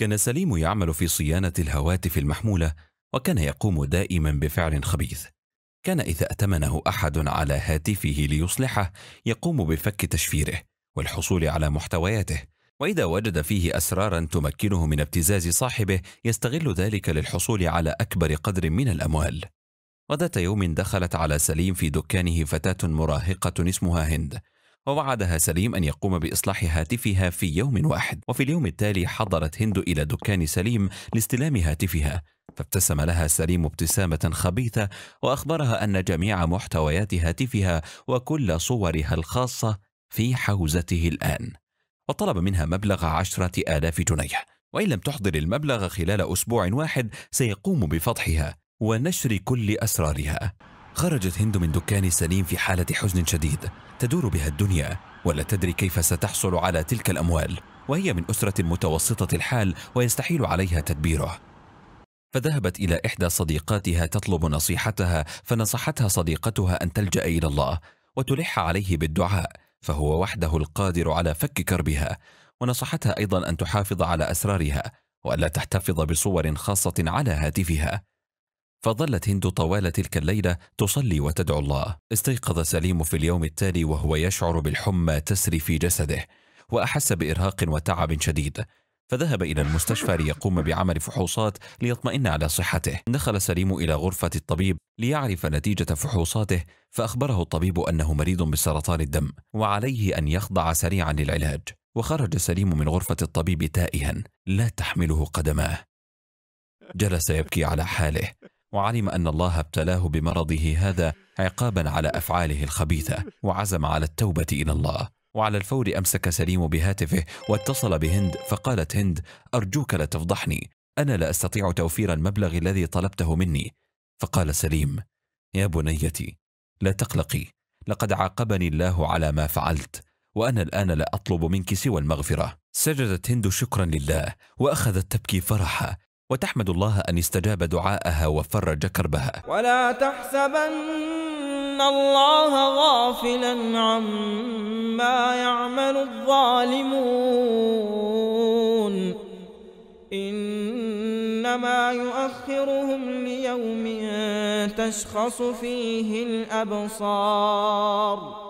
كان سليم يعمل في صيانة الهواتف المحمولة وكان يقوم دائما بفعل خبيث كان إذا أتمنه أحد على هاتفه ليصلحه يقوم بفك تشفيره والحصول على محتوياته وإذا وجد فيه أسرارا تمكنه من ابتزاز صاحبه يستغل ذلك للحصول على أكبر قدر من الأموال وذات يوم دخلت على سليم في دكانه فتاة مراهقة اسمها هند ووعدها سليم أن يقوم بإصلاح هاتفها في يوم واحد وفي اليوم التالي حضرت هند إلى دكان سليم لاستلام هاتفها فابتسم لها سليم ابتسامة خبيثة وأخبرها أن جميع محتويات هاتفها وكل صورها الخاصة في حوزته الآن وطلب منها مبلغ عشرة آلاف جنيه وإن لم تحضر المبلغ خلال أسبوع واحد سيقوم بفضحها ونشر كل أسرارها خرجت هند من دكان سليم في حالة حزن شديد تدور بها الدنيا ولا تدري كيف ستحصل على تلك الأموال وهي من أسرة متوسطة الحال ويستحيل عليها تدبيره فذهبت إلى إحدى صديقاتها تطلب نصيحتها فنصحتها صديقتها أن تلجأ إلى الله وتلح عليه بالدعاء فهو وحده القادر على فك كربها ونصحتها أيضا أن تحافظ على أسرارها وألا تحتفظ بصور خاصة على هاتفها فظلت هند طوال تلك الليلة تصلي وتدعو الله استيقظ سليم في اليوم التالي وهو يشعر بالحمى تسري في جسده وأحس بإرهاق وتعب شديد فذهب إلى المستشفى ليقوم بعمل فحوصات ليطمئن على صحته دخل سليم إلى غرفة الطبيب ليعرف نتيجة فحوصاته فأخبره الطبيب أنه مريض بسرطان الدم وعليه أن يخضع سريعا للعلاج وخرج سليم من غرفة الطبيب تائها لا تحمله قدماه جلس يبكي على حاله وعلم ان الله ابتلاه بمرضه هذا عقابا على افعاله الخبيثه وعزم على التوبه الى الله وعلى الفور امسك سليم بهاتفه واتصل بهند فقالت هند ارجوك لا تفضحني انا لا استطيع توفير المبلغ الذي طلبته مني فقال سليم يا بنيتي لا تقلقي لقد عاقبني الله على ما فعلت وانا الان لا اطلب منك سوى المغفره سجدت هند شكرا لله واخذت تبكي فرحا وتحمد الله أن استجاب دعاءها وفرج كربها ولا تحسبن الله غافلا عما يعمل الظالمون إنما يؤخرهم ليوم تشخص فيه الأبصار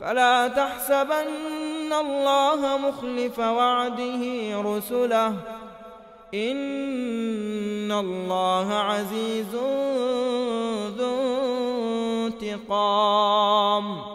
فلا تحسبن الله مخلف وعده رسله إن الله عزيز ذو انتقام